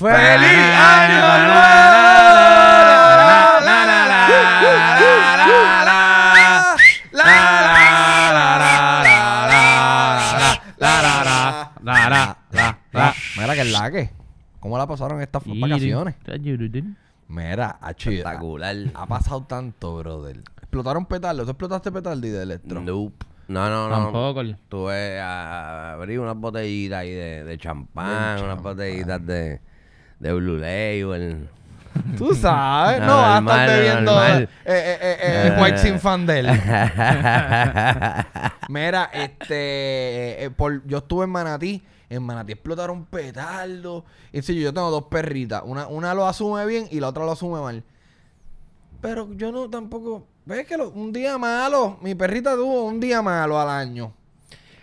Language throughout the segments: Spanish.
¡Feliz Año Nuevo! Mira que laque. ¿Cómo la pasaron estas vacaciones? Mira, espectacular. Ha, pasado tanto, brother. Explotaron la ¿Tú explotaste la y de electro? No, no, no. Tampoco. Tuve a ah, abrir unas botellitas ahí de, de champán, unas botellitas de de Blue el... Tú sabes, no, vas a estar bebiendo eh, eh, eh, eh Mira, este, yo estuve en Manatí. En Manatí explotaron petardos. En serio, yo tengo dos perritas. Una, lo asume bien y la otra lo asume mal. Pero yo no tampoco. ¿Ves que un día malo? Mi perrita tuvo un día malo al año.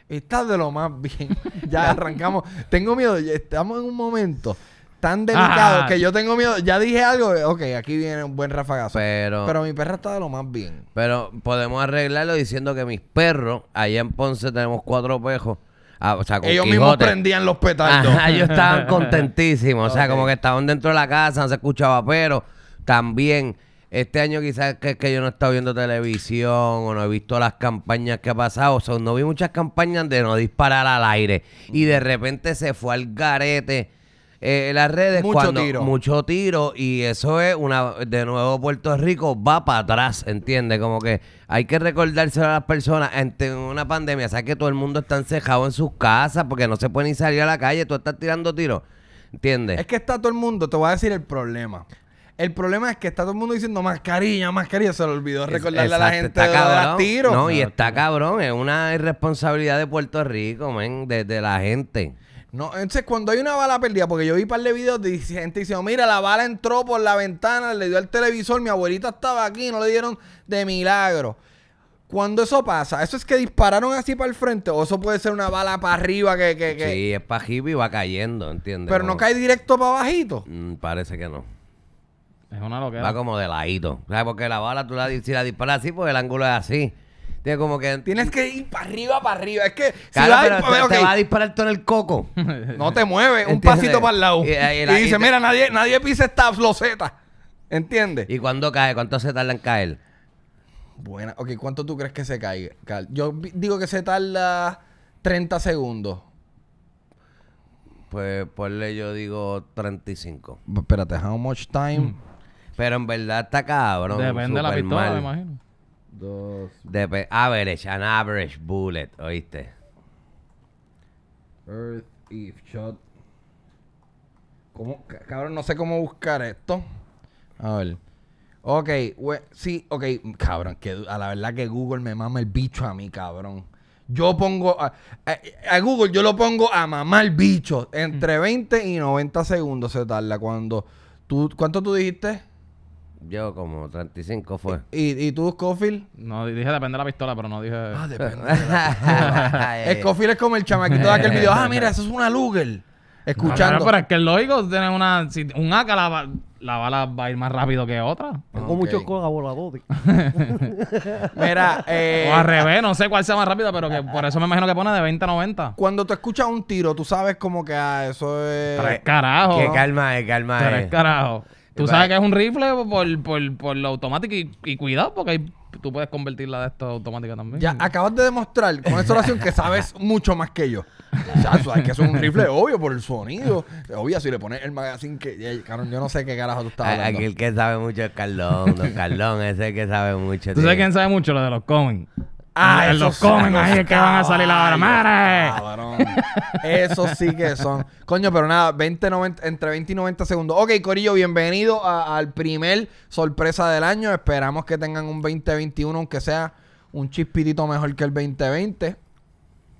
...está de lo más bien. ya arrancamos. tengo miedo. Estamos en un momento tan delicado que yo tengo miedo. Ya dije algo, ok, aquí viene un buen rafagazo. Pero, pero mi perra está de lo más bien. Pero podemos arreglarlo diciendo que mis perros, allá en Ponce tenemos cuatro pejos. Ah, o sea, Ellos mismos prendían los petardos. ellos estaban contentísimos. o sea, como que estaban dentro de la casa, no se escuchaba, pero también este año quizás que, que yo no he estado viendo televisión o no he visto las campañas que ha pasado. O sea, no vi muchas campañas de no disparar al aire. Y de repente se fue al garete eh, las redes mucho cuando tiro. mucho tiro y eso es una de nuevo Puerto Rico va para atrás, ¿entiendes? Como que hay que recordárselo a las personas En una pandemia, sabes que todo el mundo está encejado en sus casas porque no se puede ni salir a la calle, tú estás tirando tiros, ¿entiendes? Es que está todo el mundo, te voy a decir el problema. El problema es que está todo el mundo diciendo mascarilla, mascarilla. Se le olvidó recordarle a la gente está cabrón, No, y está cabrón. Es una irresponsabilidad de Puerto Rico, men, de la gente. No, entonces cuando hay una bala perdida, porque yo vi un par de videos de gente diciendo, mira, la bala entró por la ventana, le dio al televisor, mi abuelita estaba aquí, no le dieron de milagro. Cuando eso pasa, ¿eso es que dispararon así para el frente? ¿O eso puede ser una bala para arriba que... que, que... Sí, es para arriba y va cayendo, ¿entiendes? Pero no, cae directo para bajito mm, parece que no. Es una Va como de ladito. ¿Sabes? Porque la bala tú la, si la disparas así, pues el ángulo es así como que. Tienes que ir para arriba, para arriba. Es que. te, va a disparar todo en el coco. No te mueves, un pasito para el lado. Y, dice, mira, nadie, nadie pisa esta floseta. ¿Entiendes? ¿Y cuándo cae? ¿Cuánto se tarda en caer? Buena. Ok, ¿cuánto tú crees que se cae? Yo digo que se tarda 30 segundos. Pues ponle yo digo 35. Espérate, how much time? Mm. Pero en verdad está cabrón. Depende de la pistola, me imagino. Dos. average, an average bullet, ¿oíste? Earth if Shot. Cabrón, no sé cómo buscar esto. A ver. Ok, sí, ok, cabrón, que a la verdad que Google me mama el bicho a mí, cabrón. Yo pongo a, Google, yo lo pongo a mamar bicho. Entre 20 mm. y 90 segundos se tarda cuando. Tú, ¿Cuánto tú dijiste? Yo como 35 fue. ¿Y, y tú, Scofield? No, dije depende de la pistola, pero no dije... Ah, depende Scofield es como el chamaquito de aquel video. Ah, mira, eso es una Luger. Escuchando. No, pero es que el lógico tienes una... un AK la, bala va a ir más rápido que otra. Tengo muchos muchos voladores. mira, eh, O al revés, no sé cuál sea más rápido, pero que por eso me imagino que pone de 20 a 90. Cuando tú escuchas un tiro, tú sabes como que ah, eso es... Tres carajos. Qué calma es, calma es. Tres Tú sabes que es un rifle por, por, por lo automático y, cuidado porque ahí tú puedes convertirla de esto automática también. Ya, acabas de demostrar con esta oración que sabes mucho más que yo. O sabes que es un rifle obvio por el sonido. Obvio, si le pones el magazine que... Eh, yo no sé qué carajo tú estabas hablando. Aquí el que sabe mucho es Carlón. Carlón ese que sabe mucho. ¿Tú sabes quién sabe mucho? Lo de los cómics. ¡Ay, ah, ah, los comen ahí que van a salir las armas. Eso sí que son. Coño, pero nada, 20, 90, entre 20 y 90 segundos. Ok, Corillo, bienvenido al primer sorpresa del año. Esperamos que tengan un 2021, aunque sea un chispitito mejor que el 2020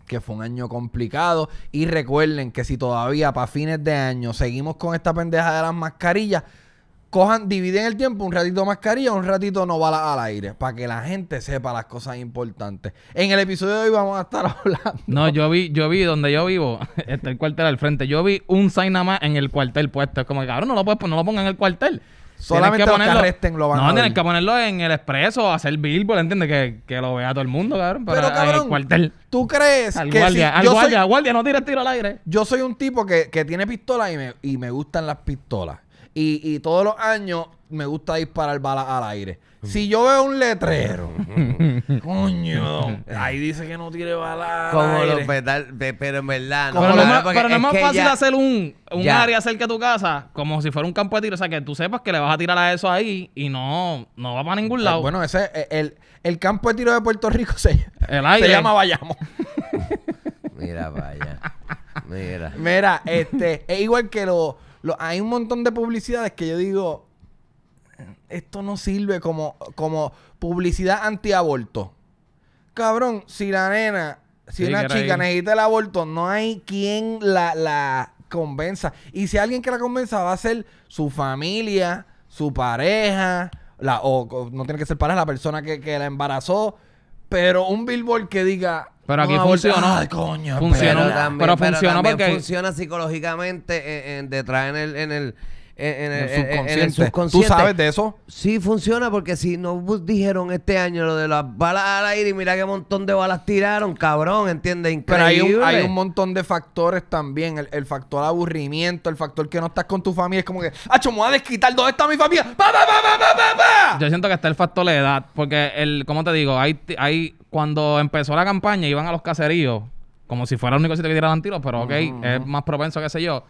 que fue un año complicado. Y recuerden que si todavía para fines de año seguimos con esta pendeja de las mascarillas, cojan, dividen el tiempo, un ratito mascarilla, un ratito no bala al aire, para que la gente sepa las cosas importantes. En el episodio de hoy vamos a estar hablando. No, yo vi, yo vi donde yo vivo, está el cuartel al frente. Yo vi un sign más en el cuartel puesto. Es como que cabrón, no lo puedes no lo pongan en el cuartel. Solamente que ponerlo, lo van No, tienes que ponerlo en el expreso, hacer billboard, ¿entiendes? Que, que lo vea todo el mundo, cabrón. Pero, en el cuartel. ¿tú crees que si guardia, no tira tiro al aire? Yo soy un tipo que, tiene pistola y me gustan las pistolas. Y, y todos los años me gusta disparar balas al aire. Si yo veo un letrero, coño, ahí dice que no tire balas. pero en verdad, no. Pero no, es más- no es fácil hacer un, área cerca de tu casa, como si fuera un campo de tiro. O sea, que tú sepas que le vas a tirar a eso ahí y no, no va para ningún pues lado. Bueno, ese e, el, el campo de tiro de Puerto Rico se, se llama Bayamo. Mira, vaya. Mira. Mira, este, es igual que lo hay un montón de publicidades que yo digo, esto no sirve como, como publicidad antiaborto. Cabrón, si la nena, si una chica necesita el aborto, no hay quien la, convenza. Y si alguien que la convenza va a ser su familia, su pareja, la, o, no tiene que ser pareja, la persona que, que la embarazó. Pero un billboard que diga, pero aquí no, funcionó. Ay, coño. Funcionó. Pero, también, pero funciona porque. Funciona psicológicamente en, detrás en el en, en, el subconsciente. ¿Tú sabes de eso? Sí, funciona porque si no dijeron este año lo de las balas al aire y mira qué montón de balas tiraron, cabrón, ¿entiendes? Increíble. Pero hay un, montón de factores también. El, factor aburrimiento, el factor que no estás con tu familia. Es como que, ¡ah, me voy a desquitar! ¿Dónde está mi familia? ¡Pa, pa, pa, Yo siento que está el factor de edad. Porque, el, ¿cómo te digo? Hay, hay, cuando empezó la campaña iban a los caseríos como si fuera el único sitio que tiraban tiros, pero ok, es más propenso, que sé yo.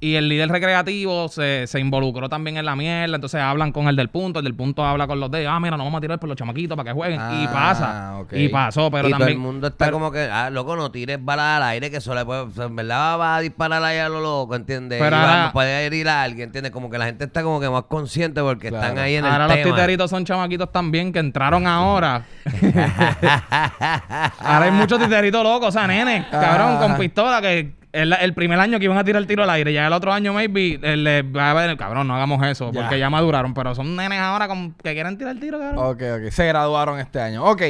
Y el líder recreativo se, involucró también en la mierda. Entonces hablan con el del punto. El del punto habla con los de Ah, mira, nos vamos a tirar por los chamaquitos para que jueguen. y ah, pasa. Y pasó, pero también. Todo el mundo está como que, ah, loco, no tires balas al aire, que solo puede, en verdad va a disparar ahí a lo loco, ¿entiendes? Pero ahora, puede herir a alguien, ¿entiendes? Como que la gente está como que más consciente porque están ahí en el Ahora los titeritos son chamaquitos también que entraron ahora. ahora hay muchos titeritos locos, o sea, nenes, cabrón, con pistola que el, el, primer año que iban a tirar el tiro al aire, ya el otro año, maybe, el, el eh, cabrón, no hagamos eso, porque ya maduraron, pero son nenes ahora con, que quieren tirar el tiro, cabrón. Ok, ok, se graduaron este año. Ok,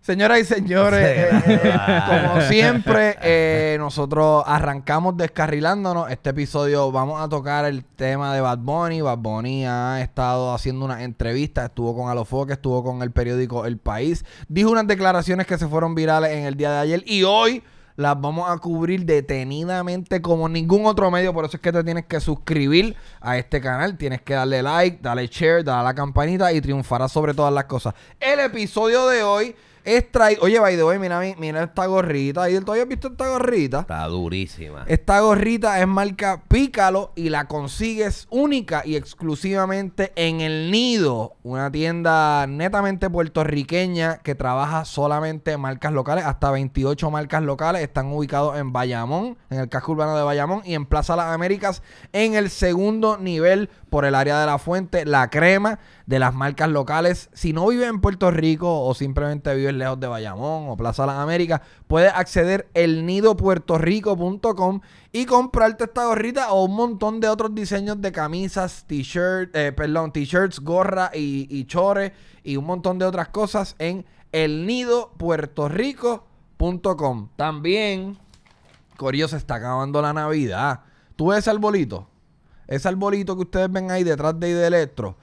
señoras y señores, eh, como siempre, eh, nosotros arrancamos descarrilándonos. Este episodio vamos a tocar el tema de Bad Bunny. Bad Bunny ha estado haciendo una entrevista, estuvo con Alofoque, estuvo con el periódico El País, dijo unas declaraciones que se fueron virales en el día de ayer y hoy las vamos a cubrir detenidamente como ningún otro medio. Por eso es que te tienes que suscribir a este canal. Tienes que darle like, darle share, darle a la campanita y triunfarás sobre todas las cosas. El episodio de hoy Oye, by the way, mira, mira esta gorrita. tú has visto esta gorrita? Está durísima. Esta gorrita es marca Pícalo y la consigues única y exclusivamente en El Nido, una tienda netamente puertorriqueña que trabaja solamente en marcas locales. Hasta 28 marcas locales están ubicados en Bayamón, en el casco urbano de Bayamón y en Plaza Las Américas en el segundo nivel por el área de la fuente, la crema de las marcas locales. Si no vives en Puerto Rico o simplemente vives lejos de Bayamón o Plaza Las Américas, puedes acceder elnidopuertorico.com y comprarte esta gorrita o un montón de otros diseños de camisas, t-shirts, eh, perdón, t-shirts, gorra y, y chores y un montón de otras cosas en elnidopuertorico.com. También, Corillo, se está acabando la Navidad. ¿Tú ves el bolito ese arbolito que ustedes ven ahí detrás de, de Electro,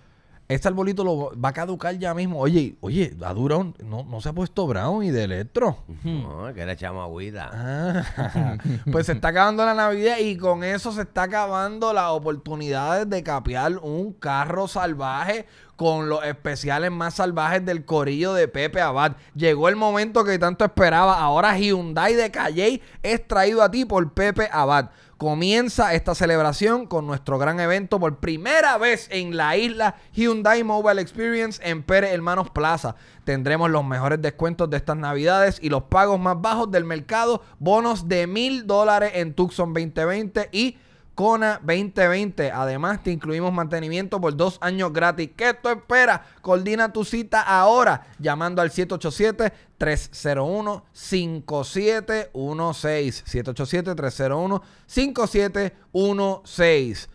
ese arbolito lo va a caducar ya mismo. Oye, oye, ha durado, no, no se ha puesto Brown y de Electro. No, que era agüita. Ah. pues se está acabando la Navidad y con eso se está acabando las oportunidades de capear un carro salvaje con los especiales más salvajes del corillo de Pepe Abad. Llegó el momento que tanto esperaba. Ahora Hyundai de Calley es traído a ti por Pepe Abad comienza esta celebración con nuestro gran evento por primera vez en la isla Hyundai Mobile Experience en Pérez Hermanos Plaza. Tendremos los mejores descuentos de estas navidades y los pagos más bajos del mercado, bonos de mil dólares en Tucson 2020 y CONA 2020. Además, te incluimos mantenimiento por dos años gratis. ¿Qué tú esperas? Coordina tu cita ahora llamando al 787-301-5716. 787-301-5716.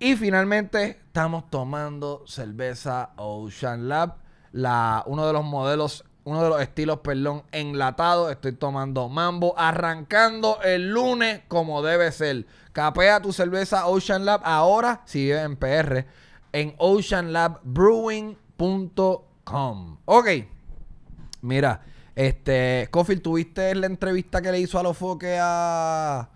Y finalmente, estamos tomando cerveza Ocean Lab, la, uno de los modelos uno de los estilos, perdón, enlatado. Estoy tomando mambo, arrancando el lunes como debe ser. Capea tu cerveza Ocean Lab ahora, si vives en PR, en oceanlabbrewing.com. Ok, mira, este, Cofield, ¿tuviste la entrevista que le hizo a los foques a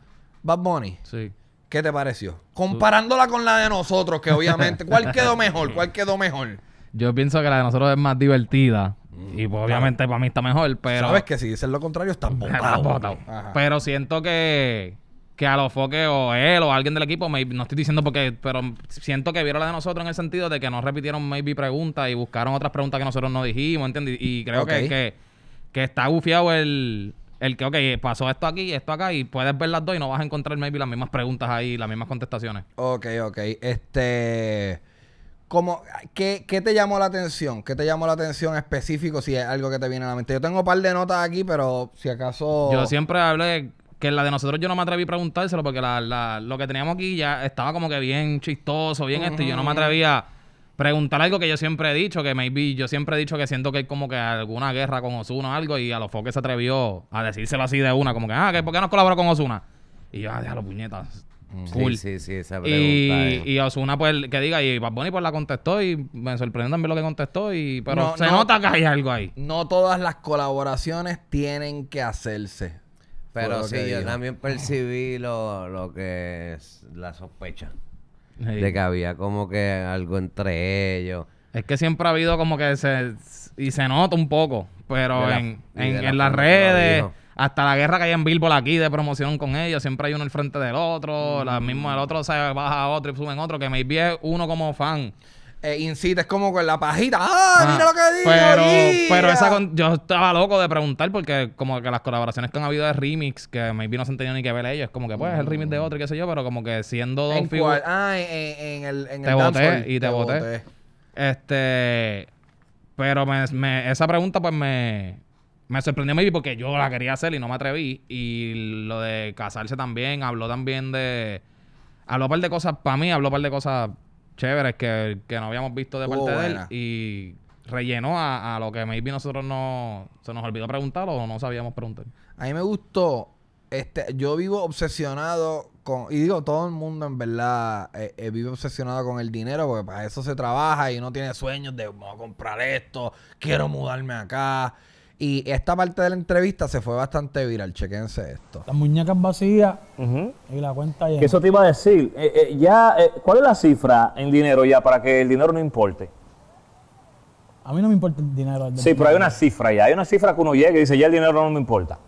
Bad Bunny? Sí. ¿Qué te pareció? Comparándola con la de nosotros, que obviamente, ¿cuál quedó mejor? ¿Cuál quedó mejor? Yo pienso que la de nosotros es más divertida. Y pues, obviamente para mí está mejor, pero. Sabes que si dices lo contrario, está botado. Pero siento que, que a los foques o él o alguien del equipo, no estoy diciendo porque, pero siento que vieron la de nosotros en el sentido de que no repitieron maybe preguntas y buscaron otras preguntas que nosotros no dijimos, ¿entiendes? Y creo que, que, que, está gufiado el, el que, ok, pasó esto aquí, esto acá, y puedes ver las dos y no vas a encontrar maybe las mismas preguntas ahí, las mismas contestaciones. Ok, ok. Este. Como, ¿qué, te llamó la atención? ¿Qué te llamó la atención específico si es algo que te viene a la mente? Yo tengo un par de notas aquí, pero si acaso... Yo siempre hablé que la de nosotros yo no me atreví a preguntárselo porque la, la, lo que teníamos aquí ya estaba como que bien chistoso, bien esto, y yo no me atreví a preguntar algo que yo siempre he dicho, que maybe yo siempre he dicho que siento que hay como que alguna guerra con Osuna o algo, y a los foques se atrevió a decírselo así de una, como que, ah, ¿por qué no colaboró con Osuna? Y yo, ah, déjalo, puñetas. Sí, sí, sí, esa pregunta. Y, y Osuna, pues, que diga, y Bad Bunny, pues, la contestó y me sorprendió también lo que contestó. y Pero se nota que hay algo ahí. No todas las colaboraciones tienen que hacerse. Pero sí, yo también percibí lo, lo que es la sospecha. De que había como que algo entre ellos. Es que siempre ha habido como que se... Y se nota un poco. Pero en, en las redes hasta la guerra que hay en Billboard aquí de promoción con ellos, siempre hay uno al frente del otro, la mm. el otro se baja otro y suben otro, que me es uno como fan. Eh, incita, es como con la pajita. ¡Ah, mira lo que digo! Pero, pero yo estaba loco de preguntar porque como que las colaboraciones que han habido de remix, que maybe no se han tenido ni que ver ellos, como que pues es el remix de mm. otro y qué sé yo, pero como que siendo dos ¿En Ah, en, el, te voté y te, voté. Este... Pero esa pregunta pues me me sorprendió maybe porque yo la quería hacer y no me atreví. Y lo de casarse también, habló también de... Habló un par de cosas, para mí habló un par de cosas chéveres que, no habíamos visto de parte de él. Y rellenó a, lo que maybe nosotros no... Se nos olvidó preguntar o no sabíamos preguntar. A mí me gustó... Este, yo vivo obsesionado con... Y digo, todo el mundo en verdad eh, eh vive obsesionado con el dinero porque para eso se trabaja y uno tiene sueños de vamos a comprar esto, quiero mudarme acá. Y esta parte de la entrevista se fue bastante viral. Chequense esto. Las muñecas vacías y la cuenta ya. Que eso te iba a decir. Eh, eh, ya, eh, ¿Cuál es la cifra en dinero ya para que el dinero no importe? A mí no me importa el dinero. sí, pero hay una cifra ya. Hay una cifra que uno llega y dice, ya el dinero no me importa.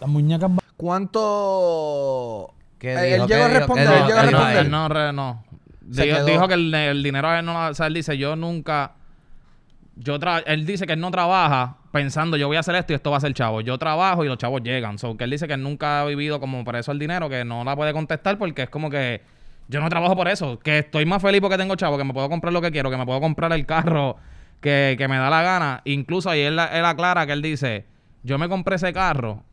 Las muñecas vacías. ¿Cuánto...? él llegó a responder. Él a responder. No, no. Dijo, que el, dinero él no... O sea, él dice, yo nunca yo él dice que él no trabaja pensando yo voy a hacer esto y esto va a ser chavo. Yo trabajo y los chavos llegan. So, que él dice que nunca ha vivido como por eso el dinero, que no la puede contestar porque es como que yo no trabajo por eso. Que estoy más feliz porque tengo chavo, que me puedo comprar lo que quiero, que me puedo comprar el carro que, que me da la gana. Incluso ahí él, aclara que él dice, yo me compré ese carro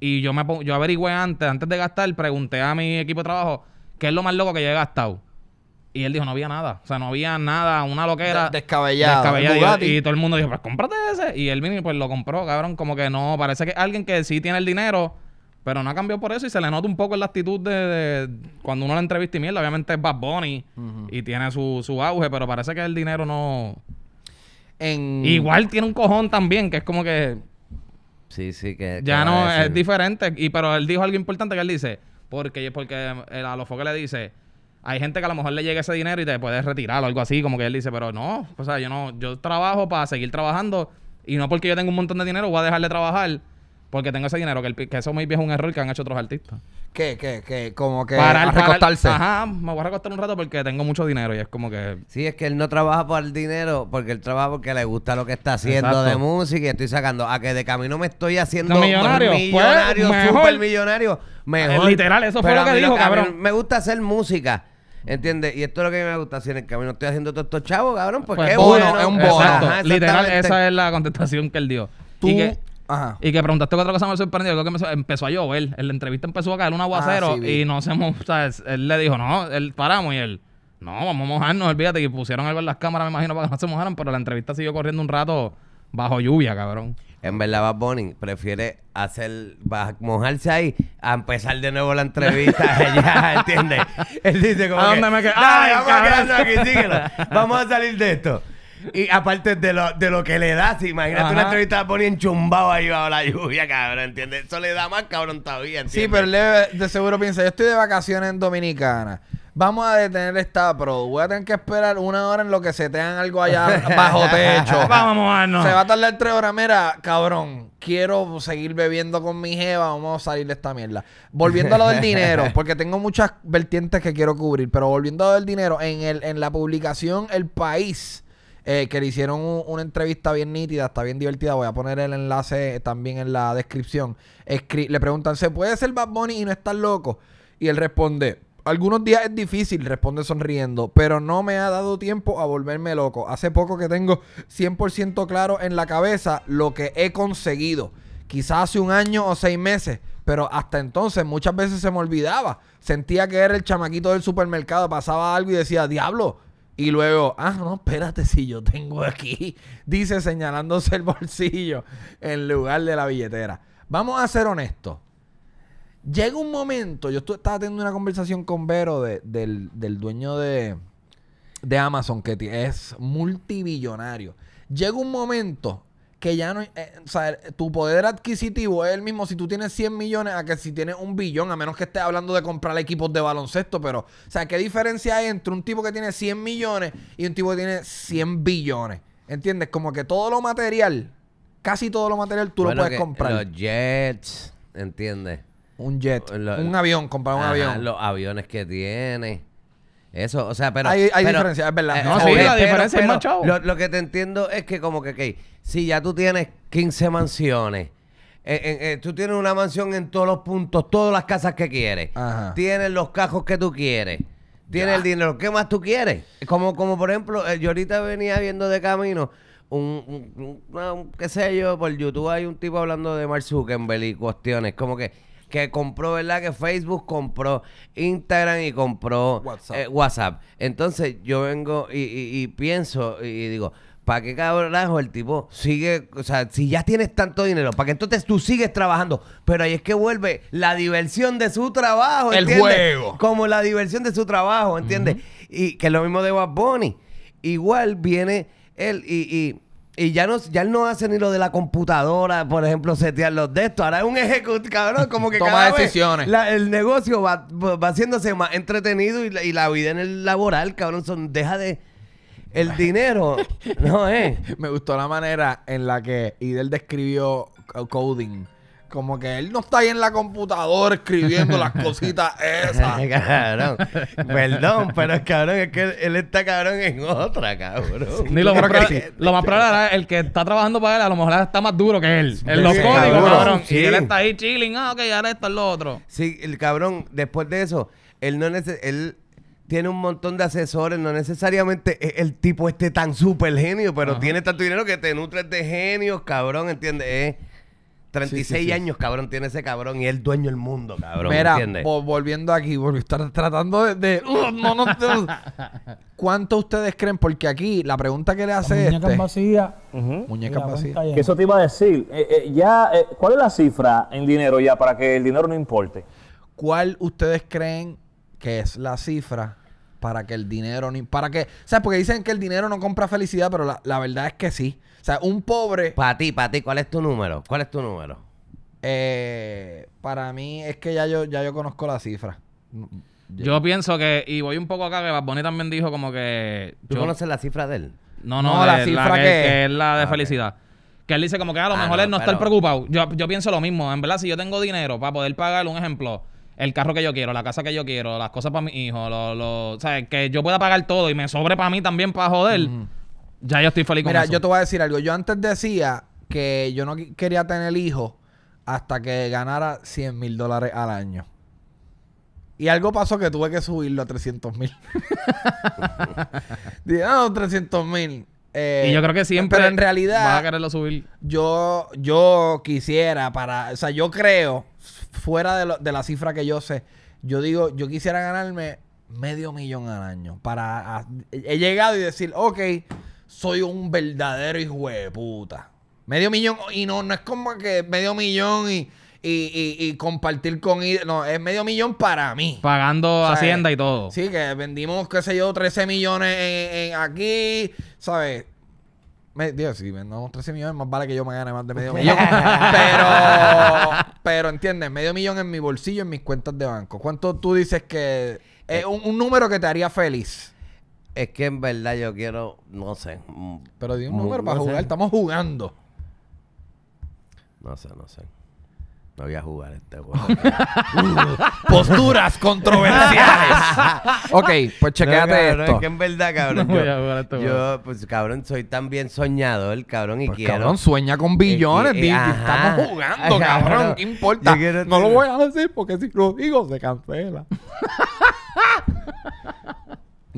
y yo, me, averigüé antes, antes de gastar, pregunté a mi equipo de trabajo qué es lo más loco que yo he gastado. Y él dijo, no había nada. O sea, no había nada, una loquera. descabellada. Y, todo el mundo dijo, pues cómprate ese. Y él vino pues lo compró, cabrón. Como que no, parece que alguien que sí tiene el dinero, pero no ha cambiado por eso. Y se le nota un poco en la actitud de, cuando uno le entrevista y mierda. Obviamente es Bad Bunny y tiene su, auge, pero parece que el dinero no. En... Igual tiene un cojón también, que es como que. Sí, sí, que. Ya no, es diferente. Y pero él dijo algo importante que él dice. Porque, porque a los foques le dice hay gente que a lo mejor le llega ese dinero y te puedes retirar o algo así, como que él dice, pero no, o sea, yo no, yo trabajo para seguir trabajando y no porque yo tenga un montón de dinero voy a dejar de trabajar porque tengo ese dinero, que, que eso me es un error que han hecho otros artistas. ¿Qué, qué, que Como que para recostarse. ajá, me voy a recostar un rato porque tengo mucho dinero y es como que... Sí, es que él no trabaja por el dinero, porque él trabaja porque le gusta lo que está haciendo de música y estoy sacando a que de camino me estoy haciendo millonario, pues, millonario, super millonario. Mejor. literal, eso fue lo que dijo, cabrón. Me gusta hacer música. ¿Entiendes? Y esto es lo que me gusta. hacer en el camino estoy haciendo todos estos chavos, cabrón, pues, bueno. Es un bono. Literal, esa es la contestación que él dio. Y que preguntaste otra cosa me sorprendió, creo que empezó a llover. En la entrevista empezó a caer un aguacero ah, y no se o sea, él le dijo, no, él paramos y él, no, vamos a mojarnos, olvídate. Y pusieron a ver las cámaras, me imagino, para que no se mojaran, pero la entrevista siguió corriendo un rato bajo lluvia, cabrón. En verdad, Bad Bunny prefiere hacer, mojarse ahí a empezar de nuevo la entrevista ya, ¿entiendes? Él dice como dónde me ¡Ay, cabrón! Vamos a salir de esto. Y aparte de lo, que le da, imagínate una entrevista a en enchumbado ahí bajo la lluvia, cabrón, ¿entiendes? Eso le da más cabrón todavía, ¿entiendes? Sí, pero él de seguro piensa, yo estoy de vacaciones en Dominicana. Vamos a detener esta pro. Voy a tener que esperar una hora en lo que se tean algo allá bajo techo. Vamos a Se va a tardar tres horas. Mira, cabrón, quiero seguir bebiendo con mi jeva. Vamos a salir de esta mierda. Volviendo a lo del dinero, porque tengo muchas vertientes que quiero cubrir, pero volviendo a lo del dinero, en, el, en la publicación El País eh, que le hicieron una entrevista bien nítida, está bien divertida. Voy a poner el enlace eh, también en la descripción. le preguntan, ¿se puede ser Bad Bunny y no estar loco? Y él responde, algunos días es difícil, responde sonriendo, pero no me ha dado tiempo a volverme loco. Hace poco que tengo 100% claro en la cabeza lo que he conseguido. Quizás hace un año o seis meses, pero hasta entonces muchas veces se me olvidaba. Sentía que era el chamaquito del supermercado, pasaba algo y decía, diablo, y luego, ah, no, espérate, si yo tengo aquí, dice señalándose el bolsillo en lugar de la billetera. Vamos a ser honestos. Llega un momento, yo estaba teniendo una conversación con Vero del, del, dueño de, de Amazon, que es multibillonario. Llega un momento que ya no. Eh, o sea, tu poder adquisitivo es el mismo si tú tienes 100 millones a que si tienes un billón, a menos que estés hablando de comprar equipos de baloncesto, pero. O sea, ¿qué diferencia hay entre un tipo que tiene 100 millones y un tipo que tiene 100 billones? ¿Entiendes? Como que todo lo material, casi todo lo material, tú lo puedes comprar. Los jets, ¿entiendes? Un jet, un avión, comprar un avión. Los aviones que tiene. Eso, o sea, pero... Hay, hay diferencia, es verdad. Eh, eh, sí, diferencia es chavo. Lo, que te entiendo es que como que, si ya tú tienes 15 mansiones, eh, tú tienes una mansión en todos los puntos, todas las casas que quieres, tienes los cajos que tú quieres, tienes el dinero, ¿qué más tú quieres? Como, como por ejemplo, yo ahorita venía viendo de camino... Un, qué sé yo, por YouTube hay un tipo hablando de Mark en y cuestiones, como que que compró, ¿verdad? Que Facebook compró Instagram y compró WhatsApp. Eh, entonces yo vengo y, pienso y digo, ¿Para qué carajo el tipo sigue? O sea, si ya tienes tanto dinero, ¿para qué entonces tú sigues trabajando? Pero ahí es que vuelve la diversión de su trabajo. El juego. Como la diversión de su trabajo, ¿entiendes? Y que es lo mismo de Bad Bunny. Igual viene él y y ya, no, ya no hace ni lo de la computadora, por ejemplo, setear los de estos. Ahora es un ejecutivo, cabrón. Como que decisiones. el negocio va, haciéndose más entretenido y la, y la vida en el laboral, cabrón, son, deja de. El dinero, no es. Eh. Me gustó la manera en la que Idel describió coding. Como que él no está ahí en la computadora escribiendo las cositas esas. cabrón. Perdón, pero cabrón, es que él está cabrón en otra, cabrón. Ni lo, más probable, lo más probable el que está trabajando para él, a lo mejor está más duro que él. En los códigos, cabrón. Y él está ahí chilling, ah, ok, ahora esto es lo otro. Sí, el cabrón, después de eso, él no neces él tiene un montón de asesores, no necesariamente e, el tipo este tan súper genio, pero tiene tanto dinero que te nutres de genios, cabrón, ¿entiendes? 36 años, cabrón, tiene ese cabrón y es el dueño del mundo, cabrón. Mira, ¿entiendes? volviendo aquí, volviendo, estar tratando de. Uh, ¿Cuánto ustedes creen? Porque aquí la pregunta que le hace es. Muñecas este, vacías. vacía. Muñecas vacías. Eso te iba a decir. Eh, eh, ya, eh, ¿Cuál es la cifra en dinero ya para que el dinero no importe? ¿Cuál ustedes creen que es la cifra para que el dinero no. Para que. O sea, porque dicen que el dinero no compra felicidad, pero la, la verdad es que sí. O sea, un pobre. Para ti, para ti, ¿cuál es tu número? ¿Cuál es tu número? Eh, para mí es que ya yo, ya yo conozco la cifra. Yo, pienso que, y voy un poco acá, que Boni también dijo como que... ¿Tú conoces la cifra de él? No, no, la cifra que, es la de ah, felicidad. Que él dice como que ah, a lo ah, mejor él no está preocupado. Yo, yo pienso lo mismo. En verdad, si yo tengo dinero para poder pagar, un ejemplo, el carro que yo quiero, la casa que yo quiero, las cosas para mi hijo, lo, lo, o sea, que yo pueda pagar todo y me sobre para mí también para joder... Ya yo estoy feliz con Mira, yo te voy a decir algo. Yo antes decía que yo no quería tener hijos hasta que ganara 100 mil dólares al año. Y algo pasó que tuve que subirlo a 300 mil. Dije, ah, no, 300 mil. Eh, y yo creo que siempre Pero en vas a quererlo subir. yo, yo quisiera para. O sea, yo creo, fuera de, la cifra que yo sé, yo digo, yo quisiera ganarme medio millón al año. Para. he llegado y decir, ok, soy un verdadero hijo de puta. Medio millón, y no, no es como que medio millón y, compartir con... No, es medio millón para mí. Pagando Hacienda y todo. Sí, que vendimos, qué sé yo, 13 millones aquí, ¿sabes? Dios, si vendemos 13 millones, más vale que yo me gane más de medio millón. pero, pero, ¿entiendes? Medio millón en mi bolsillo, en mis cuentas de banco. ¿Cuánto tú dices que... Es eh, eh. un número que te haría feliz. Es que en verdad yo quiero, no sé. Mm, Pero di un número para jugar, estamos jugando. No sé, no sé. No voy a jugar este juego. Posturas controversiales. ok, pues chequéate esto. Es que en verdad, cabrón. yo, voy a jugar este yo, pues, cabrón, soy tan bien soñador, cabrón, y pues, quiero. Cabrón, sueña con billones, y, Estamos jugando, cabrón. ¿Qué importa? No lo voy a decir porque si lo digo, se cancela.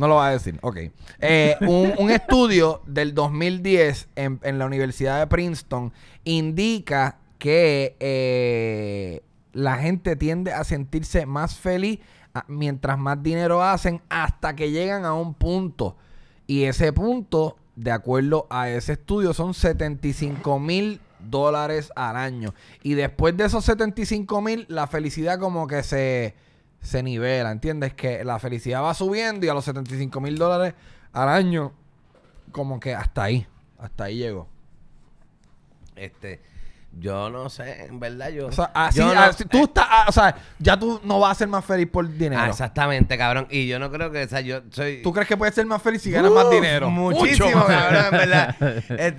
No lo va a decir, ok. Eh, un, estudio del 2010 en, la Universidad de Princeton indica que eh, la gente tiende a sentirse más feliz ah, mientras más dinero hacen hasta que llegan a un punto. Y ese punto, de acuerdo a ese estudio, son 75 mil dólares al año. Y después de esos 75 mil, la felicidad como que se se nivela, ¿entiendes? Que la felicidad va subiendo y a los 75 mil dólares al año, como que hasta ahí, hasta ahí llegó. Este, yo no sé, en verdad yo. O sea, así, tú estás, ah, o sea, ya tú no vas a ser más feliz por dinero. Ah, exactamente, cabrón. Y yo no creo que, o sea, yo soy. ¿Tú crees que puedes ser más feliz si ganas más dinero? Muchísimo, cabrón, en verdad.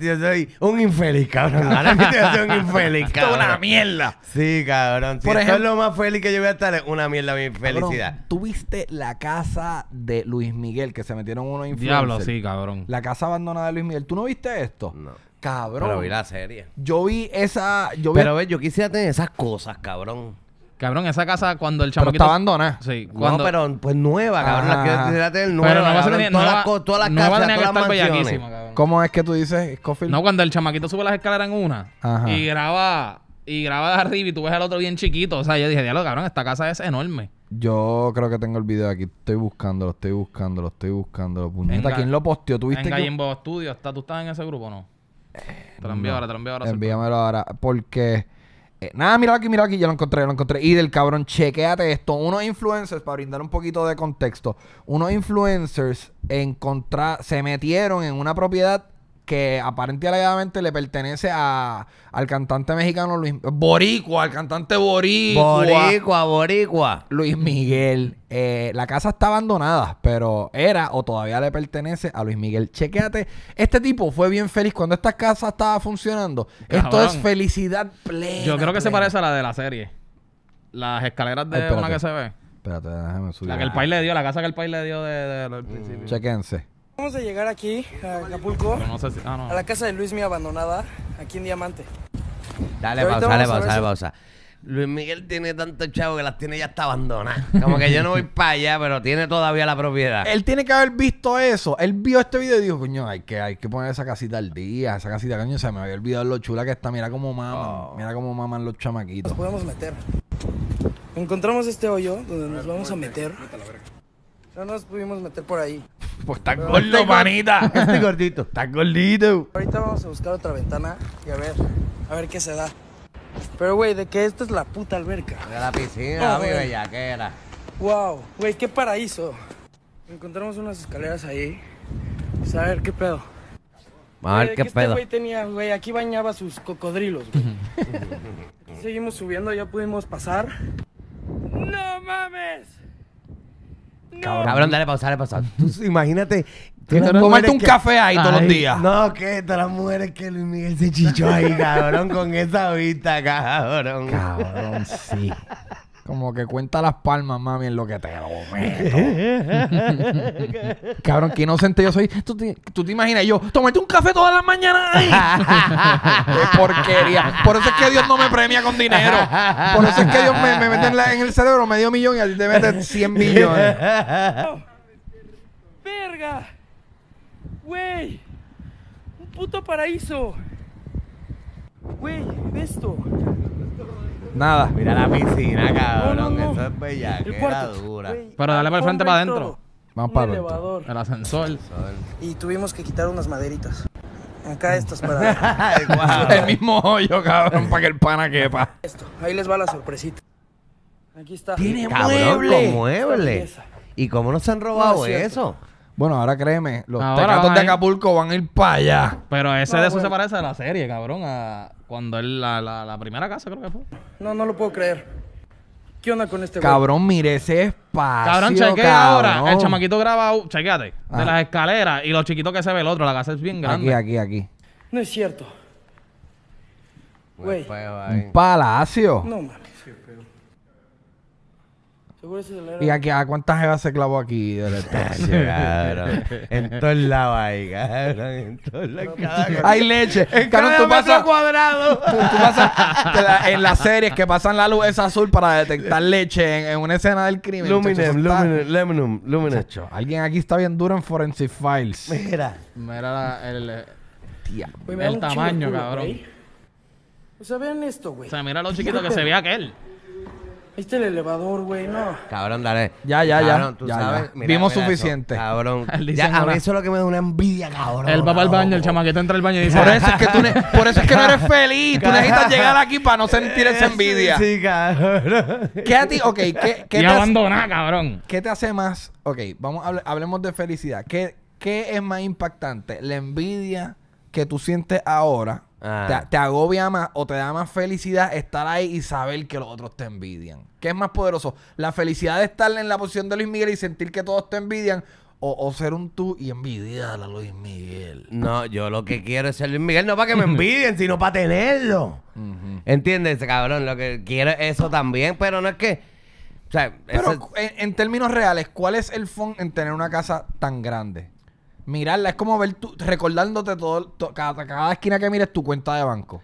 yo soy un infeliz, cabrón. Ahora mismo soy un infeliz, cabrón. una mierda. Sí, cabrón. por ejemplo, lo más feliz que yo voy a estar, es una mierda mi felicidad. viste la casa de Luis Miguel, que se metieron unos influencers. Diablo, sí, cabrón. La casa abandonada de Luis Miguel. ¿Tú no viste esto? No. Cabrón. Pero vi la serie. Yo vi esa. Yo vi Pero ves, yo quisiera tener esas cosas, cabrón. Cabrón, esa casa cuando el chamaquito... Pero está abandonada. Sí. Cuando... No, pero pues nueva, cabrón. La que tener nueva. Pero no va a ser todas, nueva, las, todas las que cabrón. ¿Cómo es que tú dices, Scofield? No, cuando el chamaquito sube las escaleras en una Ajá. y graba y graba de arriba y tú ves al otro bien chiquito. O sea, yo dije, diablo, cabrón, esta casa es enorme. Yo creo que tengo el video aquí. Estoy buscándolo, estoy buscándolo, estoy buscándolo. Puñeta, ¿quién lo posteó? ¿Tuviste en que...? En Studio. ¿Tú estás en ese grupo o no? Eh, te lo ahora, te ahora. Envíamelo ahora. Porque. Eh, nada, mira aquí, mira aquí, ya lo encontré, ya lo encontré. Y del cabrón, chequeate esto. Unos influencers, para brindar un poquito de contexto, unos influencers encontra se metieron en una propiedad que aparentemente alegadamente le pertenece al cantante mexicano Luis... Boricua, al cantante Boricua. Boricua, Boricua. Luis Miguel. Eh, la casa está abandonada, pero era o todavía le pertenece a Luis Miguel. Chequéate, este tipo fue bien feliz cuando esta casa estaba funcionando. Esto es felicidad plena. Yo creo que se parece a la de la serie. Las escaleras de una que se ve. Espérate, déjame subir. La que el país le dio, la casa que el país le dio de, principio. Chequense. Vamos a llegar aquí, a Acapulco, ah, a la casa de Luis Mía abandonada, aquí en Diamante. Dale pausa, dale pausa, dale pausa. Luis Miguel tiene tanto chavo que las tiene ya está abandonadas. Como que yo no voy para allá, pero tiene todavía la propiedad. Él tiene que haber visto eso. Él vio este video y dijo, coño, hay que, hay que poner esa casita al día. Esa casita, coño, se me había olvidado lo chula que está. Mira cómo maman. Oh. Mira cómo maman los chamaquitos. Nos podemos meter. Encontramos este hoyo donde nos vamos a meter. Ya nos pudimos meter por ahí. Pues tan gordo, manita. Este gordito. Estás gordito. Ahorita vamos a buscar otra ventana y a ver, a ver qué se da. Pero, güey, de que esta es la puta alberca. De la piscina, mi bellaquera. Wow, güey, qué paraíso. Encontramos unas escaleras ahí. Pues, a ver, qué pedo. ver eh, qué, qué este pedo. Güey tenía, güey, aquí bañaba sus cocodrilos, güey. Seguimos subiendo, ya pudimos pasar. ¡No mames! Cabrón, dale pausa, dale pausa. imagínate. Comerte un café ahí todos los días. No, que todas las mujeres que Luis Miguel se chichó ahí, cabrón, con esa vista, cabrón. Cabrón, sí. Como que cuenta las palmas, mami, en lo que te lo meto. Cabrón, qué inocente yo soy. ¿Tú te, tú te imaginas yo, tómate un café todas las mañanas. ¡Qué porquería! Por eso es que Dios no me premia con dinero. Por eso es que Dios me, me mete en, el en, el cerebro medio millón y a ti te mete 100 millones. ¡Verga! ¡Güey! ¡Un puto paraíso! ¡Güey! ¡Esto! Nada. Mira la piscina, cabrón. Eso es era dura. Pero ah, dale para el frente, para adentro. Vamos para adentro. El ascensor. el Y tuvimos que quitar unas maderitas. Acá estas para... el mismo hoyo, cabrón, para que el pana quepa. Esto, ahí les va la sorpresita. Aquí está. Tiene cabrón, mueble. Con mueble. ¿Y cómo nos han robado eso? Bueno, ahora créeme, los ahora de Acapulco van a ir para allá. Pero ese de eso se parece a la serie, cabrón. A cuando él, la, la, primera casa, creo que fue. No, no lo puedo creer. ¿Qué onda con este Cabrón, mire ese espacio. Cabrón, chequea ahora. El chamaquito graba, Chequeate de ah. las escaleras y los chiquitos que se ve el otro. La casa es bien grande. Aquí, aquí, aquí. No es cierto. Güey. Un palacio. No, mames. ¿Y aquí, a cuántas jevas se clavó aquí del En todos lados ahí, cabrón. En todos lados. Hay leche. En cada cuadrado. la, en las series que pasan la luz es azul para detectar leche en, una escena del crimen. Luminum, luminum, luminum, Alguien aquí está bien duro en Forensic Files. Mira. Mira el, eh, el tamaño, cabrón. esto, güey? O sea, mira lo chiquito que se ve aquel está el elevador, güey? No. Cabrón, dale. Ya, ya, cabrón, ya. Tú sabes. Vimos suficiente. cabrón. Ya, a mí eso es lo que me da una envidia, cabrón. Él va baño el baño, el te entra al baño y dice. Por eso es que, tú por eso es que no eres feliz. Tú necesitas llegar aquí para no sentir esa envidia. Sí, cabrón. ¿Qué a ti? Ok, ¿qué, qué te cabrón. ¿Qué te hace más? Ok, vamos, hablemos de felicidad. ¿Qué, ¿Qué es más impactante? ¿La envidia que tú sientes ahora Ah. Te, agobia más o te da más felicidad estar ahí y saber que los otros te envidian. ¿Qué es más poderoso? ¿La felicidad de estar en la posición de Luis Miguel y sentir que todos te envidian? O, ser un tú y envidiar a Luis Miguel. No, yo lo que quiero es ser Luis Miguel, no para que me envidien, sino para tenerlo. ¿Entiendes, cabrón? Lo que quiero es eso también, pero no es que. pero en, términos reales, ¿cuál es el fondo en tener una casa tan grande? mirarla, es como ver recordándote todo, cada, cada, esquina que mires tu cuenta de banco.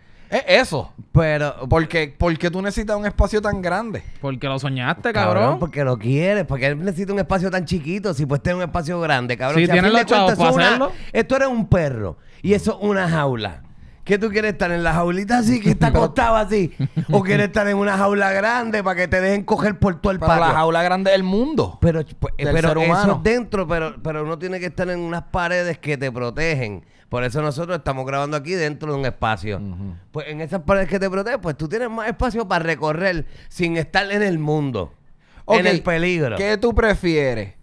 eso. Pero. ¿por qué tú necesitas un espacio tan grande. Porque lo soñaste, cabrón. porque lo quieres. Porque él necesita un espacio tan chiquito. Si puedes tener un espacio grande, cabrón. si tienes los de Esto eres un perro. Y eso una jaula. ¿Qué tú quieres estar en la jaulita así, que está acostado así? ¿O quieres estar en una jaula grande para que te dejen coger por todo el patio? la jaula grande del mundo. Pero, pues, eh, pero eso es dentro, pero, pero uno tiene que estar en unas paredes que te protegen. Por eso nosotros estamos grabando aquí dentro de un espacio. Pues en esas paredes que te protegen, pues tú tienes más espacio para recorrer sin estar en el mundo. en el peligro. ¿Qué tú prefieres?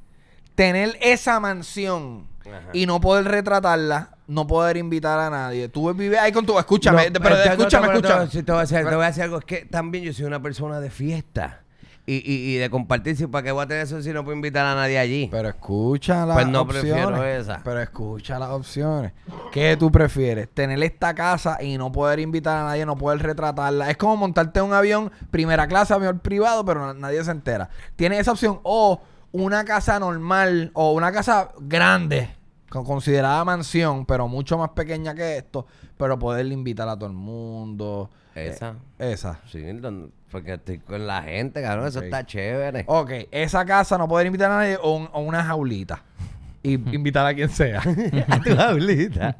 Tener esa mansión y no poder retratarla no poder invitar a nadie. Tú vives ahí con tu... Escúchame, eh, pero, escúchame, escúchame. Te, voy a decir, algo. Es que también yo soy una persona de fiesta. Y, y, de compartir. ¿Para qué voy a tener eso si no puedo invitar a nadie allí? Pero escucha las Pues no prefiero esa. Pero escucha las opciones. ¿Qué tú prefieres? ¿Tener esta casa y no poder invitar a nadie, no poder retratarla? Es como montarte en un avión primera clase, avión privado, pero nadie se entera. Tienes esa opción. O una casa normal o una casa grande considerada mansión, pero mucho más pequeña que esto, pero poderle invitar a todo el mundo. Eh, esa. esa. Sí, porque estoy con la gente, cabrón, eso está chévere. Ok, esa casa no poder invitar a nadie o, una jaulita. Y invitar a quien sea. a tu jaulita.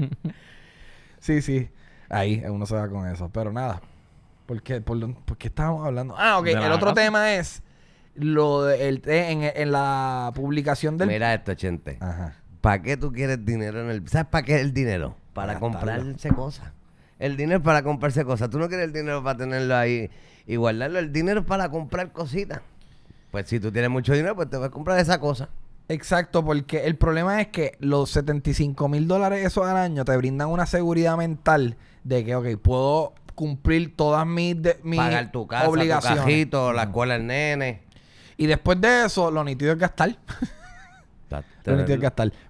sí, sí. Ahí uno se va con eso. Pero nada. ¿Por qué, por, qué estábamos hablando? Ah, ok. El otro tema es lo de, en, en la publicación del... Mira esto, gente. Ajá ¿Para qué tú quieres dinero en el... ¿Sabes para qué el dinero? Para ah, comprarse cosas. El dinero es para comprarse cosas. Tú no quieres el dinero para tenerlo ahí y guardarlo. El dinero es para comprar cositas. Pues si tú tienes mucho dinero, pues te vas a comprar esa cosa. Exacto, porque el problema es que los 75 mil dólares esos al año te brindan una seguridad mental de que, ok, puedo cumplir todas mis, de, tu casa, obligaciones. Tu la escuela el nene. Y después de eso, lo nítido es gastar.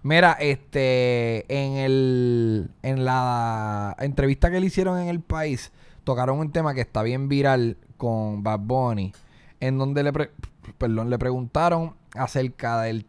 Mira, este, en el, en la entrevista que le hicieron en el país, tocaron un tema que está bien viral con Bad Bunny, en donde le, le preguntaron acerca del,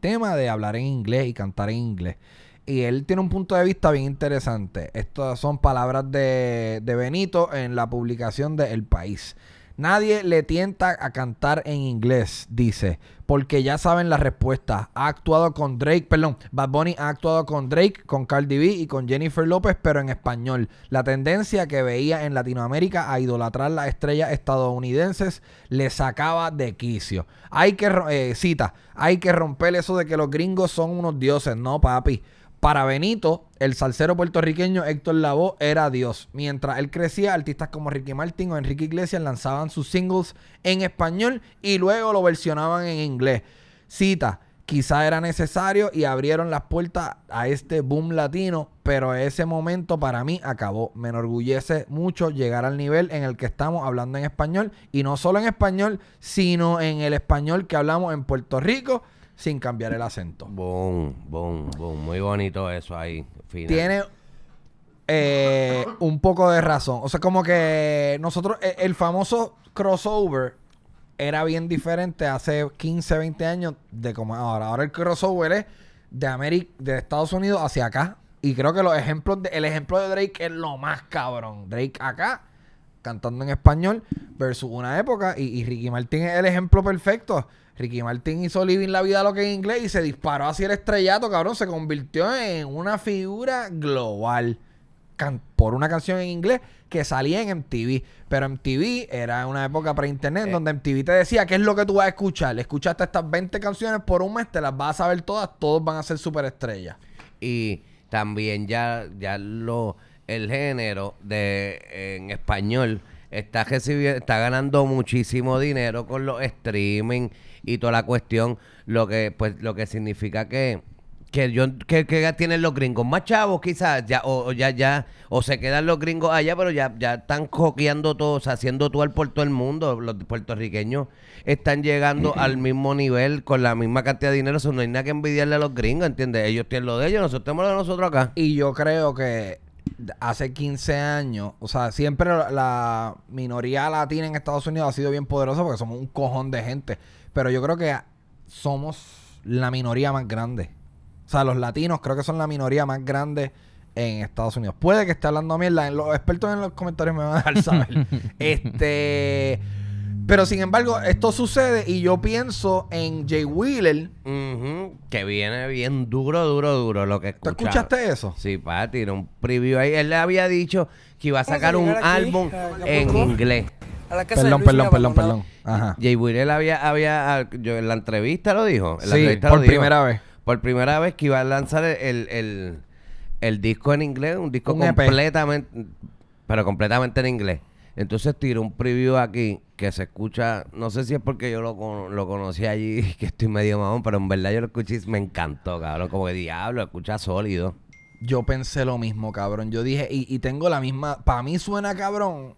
tema de hablar en inglés y cantar en inglés y él tiene un punto de vista bien interesante. Estas son palabras de, de Benito en la publicación de El País. Nadie le tienta a cantar en inglés, dice, porque ya saben la respuesta. Ha actuado con Drake, perdón, Bad Bunny ha actuado con Drake, con Cardi B y con Jennifer López, pero en español. La tendencia que veía en Latinoamérica a idolatrar las estrellas estadounidenses le sacaba de quicio. Hay que, eh, cita, hay que romper eso de que los gringos son unos dioses, no papi. Para Benito, el salsero puertorriqueño Héctor Lavoe era Dios. Mientras él crecía, artistas como Ricky Martin o Enrique Iglesias lanzaban sus singles en español y luego lo versionaban en inglés. Cita, quizá era necesario y abrieron las puertas a este boom latino, pero ese momento para mí acabó. Me enorgullece mucho llegar al nivel en el que estamos hablando en español y no solo en español, sino en el español que hablamos en Puerto Rico sin cambiar el acento. Boom, boom, boom. Muy bonito eso ahí. Tiene eh, un poco de razón. O sea, como que nosotros, e, el famoso crossover era bien diferente hace 15, 20 años de como ahora. Ahora el crossover es de, América, de Estados Unidos hacia acá. Y creo que los ejemplos el ejemplo de Drake es lo más cabrón. Drake acá cantando en español versus una época y, y Ricky Martin es el ejemplo perfecto Ricky Martin hizo Living la Vida lo que en inglés y se disparó hacia el estrellato, cabrón. Se convirtió en una figura global por una canción en inglés que salía en MTV. Pero MTV era una época pre-internet eh. donde MTV te decía qué es lo que tú vas a escuchar. Escuchaste estas 20 canciones por un mes, te las vas a saber todas, todos van a ser superestrellas. Y también ya, ya lo, el género de en español está está ganando muchísimo dinero con los streaming y toda la cuestión, lo que, pues, lo que significa que que yo que, que, tienen los gringos más chavos quizás ya o, ya ya o se quedan los gringos allá pero ya ya están coqueando todos o sea, haciendo tour por todo el mundo los puertorriqueños están llegando al mismo nivel con la misma cantidad de dinero eso no hay nada que envidiarle a los gringos ¿entiendes? ellos tienen lo de ellos nosotros tenemos lo de nosotros acá y yo creo que hace 15 años, o sea, siempre la minoría latina en Estados Unidos ha sido bien poderosa porque somos un cojón de gente pero yo creo que somos la minoría más grande. O sea, los latinos creo que son la minoría más grande en Estados Unidos. Puede que esté hablando a mierda. Los expertos en los comentarios me van a dejar saber. este. Pero sin embargo, esto sucede y yo pienso en Jay Wheeler. que viene bien duro, duro, duro. Lo que ¿Tú escuchaste eso? Sí, para tirar un preview ahí. Él le había dicho que iba a sacar un álbum ah, en inglés perdón, perdón, perdón, perdón, Ajá. Jay Burel había, había, yo en la entrevista lo dijo. por primera vez. Por primera vez que iba a lanzar el, disco en inglés, un disco e completamente, pero completamente en inglés. Entonces tiró un preview aquí que se escucha, no sé si es porque yo lo, conocí allí, que estoy medio mamón, pero en verdad yo lo escuché y me encantó, cabrón. Como que diablo, escucha sólido. Yo pensé lo mismo, cabrón. Yo dije, y, y tengo la misma. Para mí suena cabrón.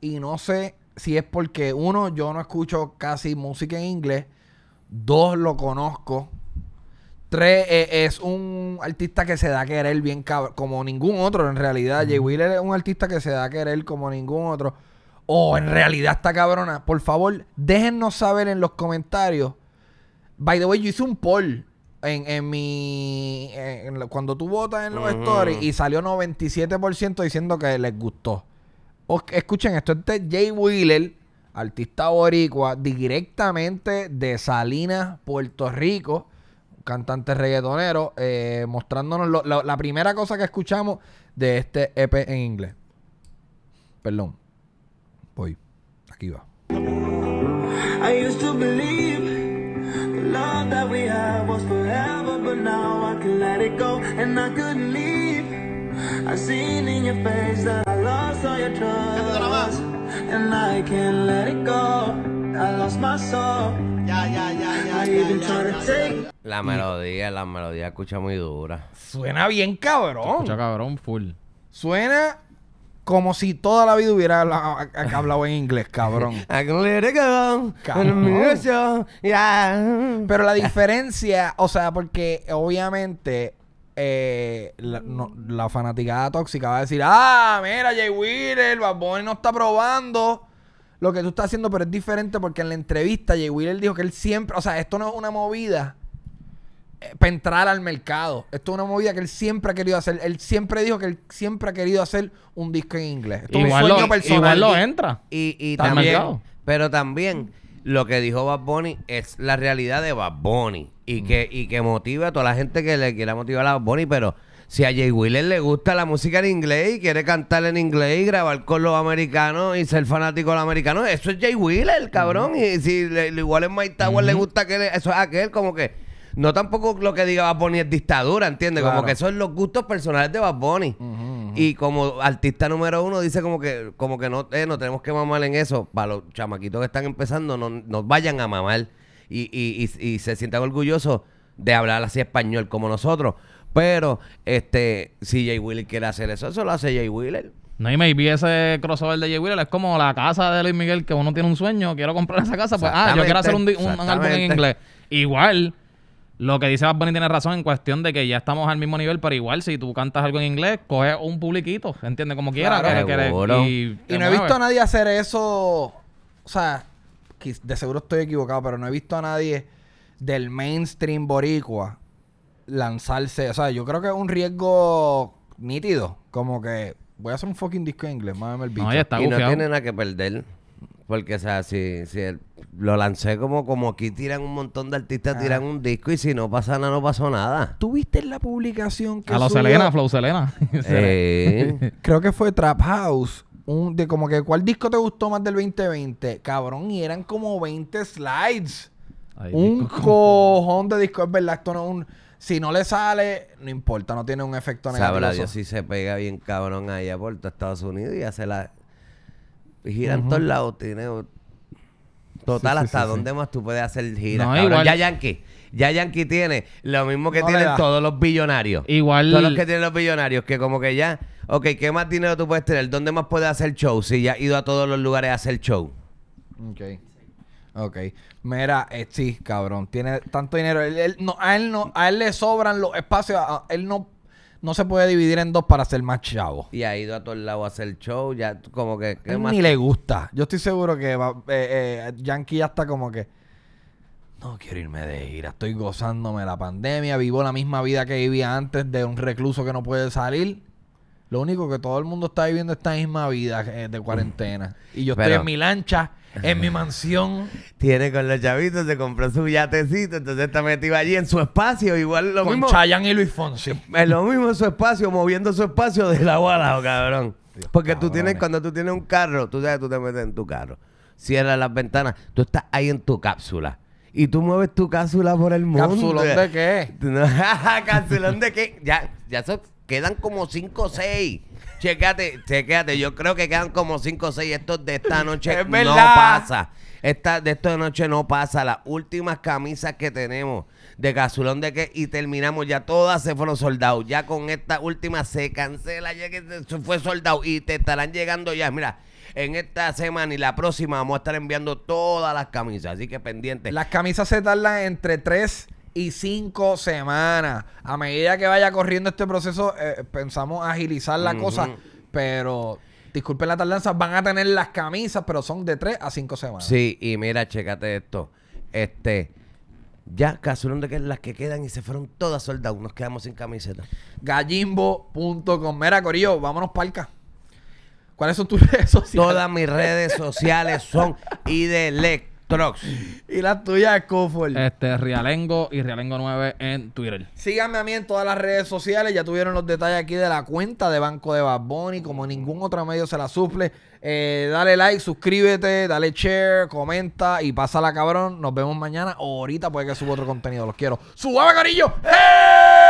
Y no sé si es porque, uno, yo no escucho casi música en inglés. Dos, lo conozco. Tres, e, es un artista que se da a querer bien cabrón, como ningún otro en realidad. Jay Wheeler es un artista que se da a querer como ningún otro. O en realidad está cabrona. Por favor, déjennos saber en los comentarios. By the way, yo hice un poll en, en mi. cuando tú votas en los stories y salió 97% diciendo que les gustó. Escuchen esto, este es Jay Wheeler, artista boricua, directamente de Salinas, Puerto Rico, cantante reggaetonero, eh, mostrándonos la, la primera cosa que escuchamos de este EP en inglés. Perdón. Voy. Aquí va. I used to believe the love that we had was forever, but now I can let it go and I couldn't leave. I seen in your face that la melodía, la melodía escucha muy dura. Suena bien cabrón. Escucha cabrón full. Suena como si toda la vida hubiera hablado en inglés, cabrón. cabrón. Pero la diferencia, o sea, porque obviamente eh, mm. la, fanaticada tóxica va a decir, ah, mira, Jay Wheeler, Bad Bunny no está probando lo que tú estás haciendo, pero es diferente porque en la entrevista Jay Wheeler dijo que él siempre, o sea, esto no es una movida eh, para entrar al mercado. Esto es una movida que él siempre ha querido hacer. Él siempre dijo que él siempre ha querido hacer un disco en inglés. es un sueño personal. lo entra. Y, y también, pero también lo que dijo Bad Bunny es la realidad de Bad Bunny y, mm. que, y que motive a toda la gente que le quiera motivar a Bad Bunny, pero si a Jay Wheeler le gusta la música en inglés y quiere cantar en inglés y grabar con los americanos y ser fanático de los americanos, eso es Jay Wheeler, cabrón. Y si le, igual en Mike Tower le gusta que eso es aquel, como que. No tampoco lo que diga Bad Bunny es dictadura, ¿entiendes? Como que esos son los gustos personales de Bad Bunny. y como artista número uno dice como que, como que no, eh, no tenemos que mamar en eso. Para los chamaquitos que están empezando, no, no vayan a mamar y, y, y, se sientan orgulloso de hablar así español como nosotros. Pero este, si Jay Wheeler quiere hacer eso, eso lo hace Jay Wheeler. No, y maybe ese crossover de Jay Wheeler es como la casa de Luis Miguel, que uno tiene un sueño, quiero comprar esa casa, pues, ah, yo quiero hacer un, álbum en inglés. Igual, lo que dice Bad Bunny tiene razón en cuestión de que ya estamos al mismo nivel, pero igual, si tú cantas algo en inglés, coge un publiquito, ¿entiendes? Como quiera. y, no he visto a nadie hacer eso, o sea, de seguro estoy equivocado, pero no he visto a nadie del mainstream boricua lanzarse. O sea, yo creo que es un riesgo nítido. Como que voy a hacer un fucking disco en inglés, el bicho. y no tiene nada que perder. Porque, o sea, si, lo lancé como, como aquí tiran un montón de artistas, ah. tiran un disco y si no pasa nada, no pasó nada. tuviste la publicación que A lo Selena, Flow Selena. Eh. Creo que fue Trap House un, como que cuál disco te gustó más del 2020, cabrón, y eran como 20 slides. un cojón de disco, es verdad, esto no es un si no le sale, no importa, no tiene un efecto negativo. Sabrá Dios si se pega bien cabrón allá por todo Estados Unidos y hace la gira en todos lados, tiene total hasta dónde más tú puedes hacer gira, no, Ya Yankee ya Yankee tiene lo mismo que tienen todos los billonarios. Igual. Todos los que tienen los billonarios, que como que ya, ok, ¿qué más dinero tú puedes tener? ¿Dónde más puedes hacer show si ya ha ido a todos los lugares a hacer show? Ok. Ok. Mira, eh, sí, cabrón. Tiene tanto dinero. Él, no, a, él no, a él le sobran los espacios. él no, no se puede dividir en dos para ser más chavo. Y ha ido a todos lados a hacer show. Ya como que... Él más? Ni le gusta. Yo estoy seguro que eh, eh, Yankee ya está como que... No quiero irme de gira. Estoy gozándome la pandemia. Vivo la misma vida que vivía antes de un recluso que no puede salir. Lo único que todo el mundo está viviendo es esta misma vida eh, de mm. cuarentena. Y yo estoy en mi lancha, en mi mansión. Tiene con la chavitos, se compró su yatecito, entonces está metido allí en su espacio, igual lo con mismo. y Luis Fonsi. Es eh, eh, lo mismo en su espacio, moviendo su espacio de la bola, cabrón. Porque tú tienes, cuando tú tienes un carro, tú sabes, tú te metes en tu carro, cierras las ventanas, tú estás ahí en tu cápsula y tú mueves tu cápsula por el mundo. ¿Cápsulón de qué? ¿Cápsulón de qué? Ya, ya quedan como 5 o 6. Chequate, chequate. yo creo que quedan como 5 o 6. Estos de esta noche no pasa. Esta, de esta noche no pasa. Las últimas camisas que tenemos de Casulón de qué y terminamos ya todas se fueron soldados. Ya con esta última se cancela, ya que se fue soldado y te estarán llegando ya. Mira, en esta semana y la próxima vamos a estar enviando todas las camisas. Así que pendiente. Las camisas se tardan entre 3 y 5 semanas. A medida que vaya corriendo este proceso, eh, pensamos agilizar la cosa, pero disculpen la tardanza, van a tener las camisas, pero son de 3 a 5 semanas. Sí, y mira, chécate esto. Este. Ya, casualmente, de que las que quedan y se fueron todas soldados. Nos quedamos sin camiseta. Gallimbo.com. Mira, Corillo, vámonos palca. ¿Cuáles son tus redes sociales? Todas mis redes sociales son Idelectrox. Y las tuyas, Cofor. Este, Rialengo y Rialengo9 en Twitter. Síganme a mí en todas las redes sociales. Ya tuvieron los detalles aquí de la cuenta de Banco de baboni Como ningún otro medio se la suple. Eh, dale like, suscríbete, dale share, comenta y pásala, cabrón. Nos vemos mañana o ahorita puede que suba otro contenido. Los quiero. ¡Suave, cariño! ¡Eh!